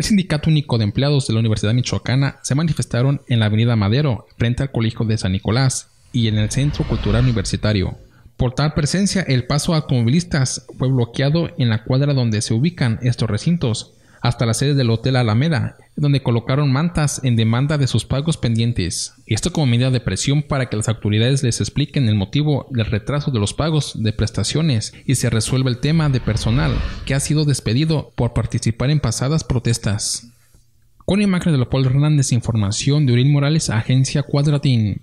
El Sindicato Único de Empleados de la Universidad Michoacana se manifestaron en la Avenida Madero, frente al Colegio de San Nicolás y en el Centro Cultural Universitario. Por tal presencia, el paso a automovilistas fue bloqueado en la cuadra donde se ubican estos recintos, hasta las sedes del Hotel Alameda, donde colocaron mantas en demanda de sus pagos pendientes. Esto como medida de presión para que las autoridades les expliquen el motivo del retraso de los pagos de prestaciones y se resuelva el tema de personal que ha sido despedido por participar en pasadas protestas. Con imagen de Paul Hernández, información de Uriel Morales, Agencia Cuadratín.